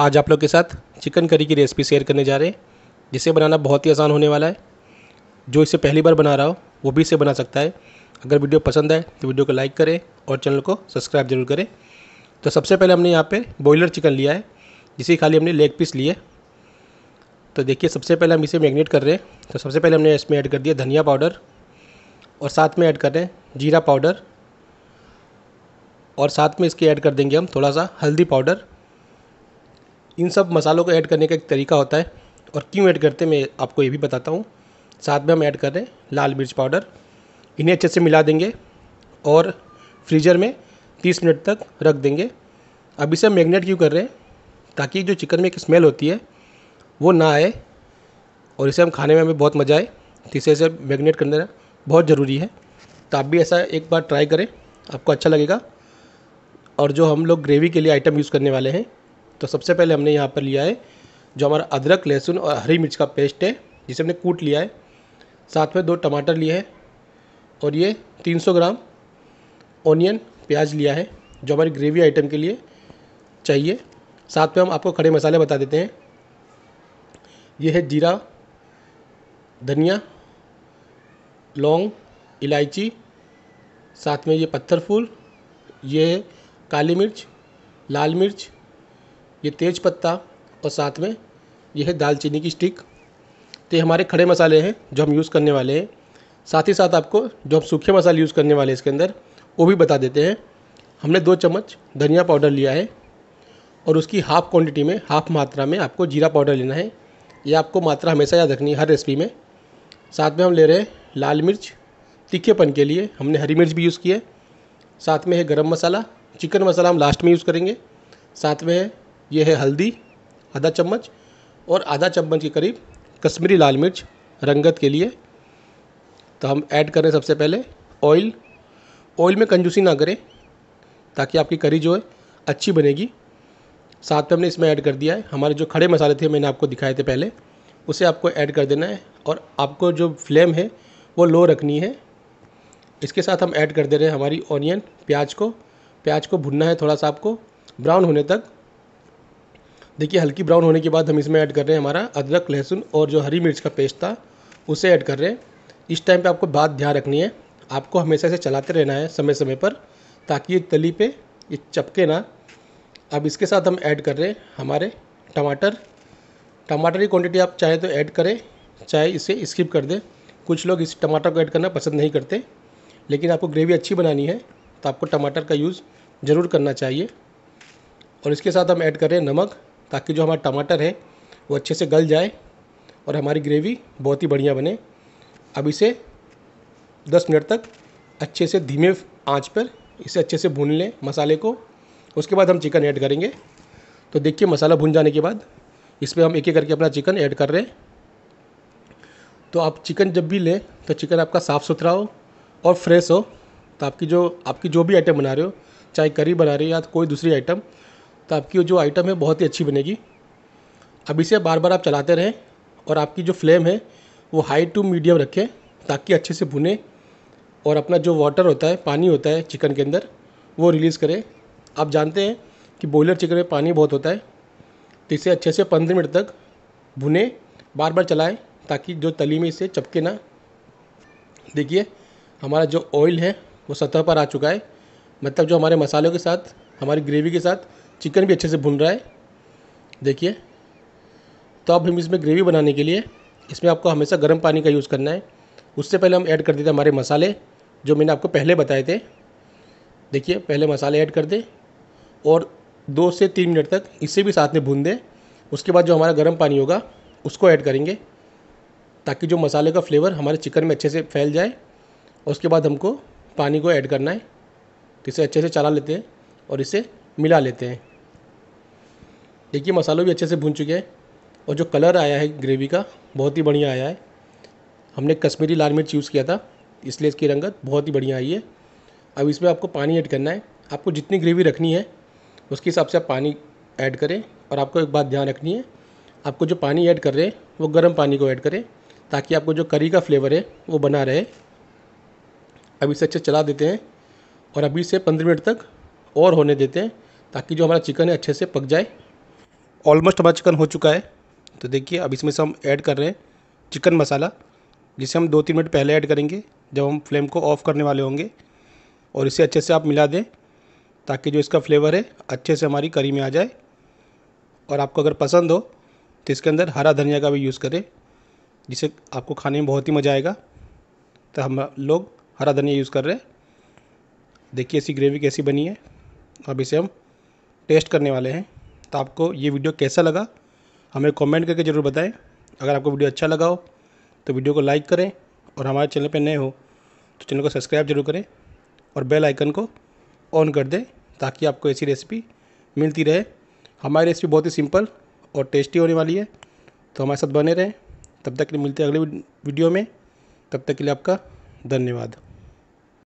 आज आप लोग के साथ चिकन करी की रेसिपी शेयर करने जा रहे हैं जिसे बनाना बहुत ही आसान होने वाला है जो इसे पहली बार बना रहा हो वो भी इसे बना सकता है अगर वीडियो पसंद आए तो वीडियो को लाइक करें और चैनल को सब्सक्राइब जरूर करें तो सबसे पहले हमने यहाँ पे बॉयलर चिकन लिया है जिसे खाली हमने लेग पीस लिए तो देखिए सबसे पहले हम इसे मैगनेट कर रहे हैं तो सबसे पहले हमने इसमें ऐड कर दिया धनिया पाउडर और साथ में ऐड कर रहे हैं जीरा पाउडर और साथ में इसके ऐड कर देंगे हम थोड़ा सा हल्दी पाउडर इन सब मसालों को ऐड करने का एक तरीका होता है और क्यों ऐड करते हैं मैं आपको ये भी बताता हूँ साथ में हम ऐड कर रहे हैं लाल मिर्च पाउडर इन्हें अच्छे से मिला देंगे और फ्रीजर में 30 मिनट तक रख देंगे अब इसे मैगनेट क्यों कर रहे हैं ताकि जो चिकन में एक स्मेल होती है वो ना आए और इसे हम खाने में हमें बहुत मज़ा आए तो इसे इसे मैगनेट करना बहुत ज़रूरी है तो आप भी ऐसा एक बार ट्राई करें आपको अच्छा लगेगा और जो हम लोग ग्रेवी के लिए आइटम यूज़ करने वाले हैं तो सबसे पहले हमने यहाँ पर लिया है जो हमारा अदरक लहसुन और हरी मिर्च का पेस्ट है जिसे हमने कूट लिया है साथ में दो टमाटर लिए हैं और ये 300 ग्राम ऑनियन प्याज लिया है जो हमारी ग्रेवी आइटम के लिए चाहिए साथ में हम आपको खड़े मसाले बता देते हैं ये है जीरा धनिया लौंग इलायची साथ में ये पत्थर फूल ये काली मिर्च लाल मिर्च ये तेज पत्ता और साथ में यह है दालचीनी की स्टिक तो ये हमारे खड़े मसाले हैं जो हम यूज़ करने वाले हैं साथ ही साथ आपको जो हम सूखे मसाले यूज़ करने वाले हैं इसके अंदर वो भी बता देते हैं हमने दो चम्मच धनिया पाउडर लिया है और उसकी हाफ़ क्वांटिटी में हाफ़ मात्रा में आपको जीरा पाउडर लेना है ये आपको मात्रा हमेशा याद रखनी है हर रेसिपी में साथ में हम ले रहे हैं लाल मिर्च तीखेपन के लिए हमने हरी मिर्च भी यूज़ की है साथ में है गरम मसाला चिकन मसाला हम लास्ट में यूज़ करेंगे साथ में है ये है हल्दी आधा चम्मच और आधा चम्मच के करीब कश्मीरी लाल मिर्च रंगत के लिए तो हम ऐड करें सबसे पहले ऑयल ऑयल में कंजूसी ना करें ताकि आपकी करी जो है अच्छी बनेगी साथ में हमने इसमें ऐड कर दिया है हमारे जो खड़े मसाले थे मैंने आपको दिखाए थे पहले उसे आपको ऐड कर देना है और आपको जो फ्लेम है वो लो रखनी है इसके साथ हम ऐड कर दे रहे हैं हमारी ऑनियन प्याज को प्याज को भुनना है थोड़ा सा आपको ब्राउन होने तक देखिए हल्की ब्राउन होने के बाद हम इसमें ऐड कर रहे हैं हमारा अदरक लहसुन और जो हरी मिर्च का पेस्ट था उसे ऐड कर रहे हैं इस टाइम पे आपको बात ध्यान रखनी है आपको हमेशा इसे चलाते रहना है समय समय पर ताकि ये तली पे ये चपके ना अब इसके साथ हम ऐड कर रहे हैं हमारे टमाटर टमाटर की क्वान्टिटी आप चाहे तो ऐड करें चाहे इसे स्किप कर दें कुछ लोग इस टमाटर को ऐड करना पसंद नहीं करते लेकिन आपको ग्रेवी अच्छी बनानी है तो आपको टमाटर का यूज़ ज़रूर करना चाहिए और इसके साथ हम ऐड कर रहे हैं नमक ताकि जो हमारा टमाटर है वो अच्छे से गल जाए और हमारी ग्रेवी बहुत ही बढ़िया बने अब इसे 10 मिनट तक अच्छे से धीमे आंच पर इसे अच्छे से भून लें मसाले को उसके बाद हम चिकन ऐड करेंगे तो देखिए मसाला भून जाने के बाद इसमें हम एक एक करके अपना चिकन ऐड कर रहे हैं तो आप चिकन जब भी लें तो चिकन आपका साफ़ सुथरा हो और फ्रेश हो तो आपकी जो आपकी जो भी आइटम बना रहे हो चाहे करी बना रहे हो या कोई दूसरी आइटम तो आपकी जो आइटम है बहुत ही अच्छी बनेगी अब इसे बार बार आप चलाते रहें और आपकी जो फ्लेम है वो हाई टू मीडियम रखें ताकि अच्छे से भुने और अपना जो वाटर होता है पानी होता है चिकन के अंदर वो रिलीज़ करें आप जानते हैं कि बॉयलर चिकन में पानी बहुत होता है तो इसे अच्छे से पंद्रह मिनट तक भुने बार बार चलाएं ताकि जो तली में इसे चपके ना देखिए हमारा जो ऑयल है वो सतह पर आ चुका है मतलब जो हमारे मसालों के साथ हमारी ग्रेवी के साथ चिकन भी अच्छे से भुन रहा है देखिए तो अब हम इसमें ग्रेवी बनाने के लिए इसमें आपको हमेशा गर्म पानी का यूज़ करना है उससे पहले हम ऐड कर देते हमारे मसाले जो मैंने आपको पहले बताए थे देखिए पहले मसाले ऐड कर दें और दो से तीन मिनट तक इसे भी साथ में भून दें उसके बाद जो हमारा गर्म पानी होगा उसको ऐड करेंगे ताकि जो मसाले का फ्लेवर हमारे चिकन में अच्छे से फैल जाए और उसके बाद हमको पानी को ऐड करना है तो इसे अच्छे से चला लेते हैं और इसे मिला लेते हैं देखिए मसालों भी अच्छे से भून चुके हैं और जो कलर आया है ग्रेवी का बहुत ही बढ़िया आया है हमने कश्मीरी लाल मिर्च यूज़ किया था इसलिए इसकी रंगत बहुत ही बढ़िया आई है अब इसमें आपको पानी ऐड करना है आपको जितनी ग्रेवी रखनी है उसके हिसाब से आप पानी ऐड करें और आपको एक बात ध्यान रखनी है आपको जो पानी ऐड कर रहे हैं वो गर्म पानी को ऐड करें ताकि आपको जो करी का फ्लेवर है वो बना रहे अब इसे अच्छे चला देते हैं और अभी से पंद्रह मिनट तक और होने देते हैं ताकि जो हमारा चिकन है अच्छे से पक जाए ऑलमोस्ट हमारा चिकन हो चुका है तो देखिए अब इसमें से हम ऐड कर रहे हैं चिकन मसाला जिसे हम दो तीन मिनट पहले ऐड करेंगे जब हम फ्लेम को ऑफ़ करने वाले होंगे और इसे अच्छे से आप मिला दें ताकि जो इसका फ्लेवर है अच्छे से हमारी करी में आ जाए और आपको अगर पसंद हो तो इसके अंदर हरा धनिया का भी यूज़ करें जिसे आपको खाने में बहुत ही मज़ा आएगा तो हम लोग हरा धनिया यूज़ कर रहे हैं देखिए ऐसी ग्रेवी कैसी बनी है अब इसे हम टेस्ट करने वाले हैं तो आपको ये वीडियो कैसा लगा हमें कमेंट करके ज़रूर बताएं अगर आपको वीडियो अच्छा लगा हो तो वीडियो को लाइक करें और हमारे चैनल पर नए हो तो चैनल को सब्सक्राइब जरूर करें और बेल आइकन को ऑन कर दें ताकि आपको ऐसी रेसिपी मिलती रहे हमारी रेसिपी बहुत ही सिंपल और टेस्टी होने वाली है तो हमारे साथ बने रहें तब तक के लिए मिलते हैं अगले वीडियो में तब तक के लिए आपका धन्यवाद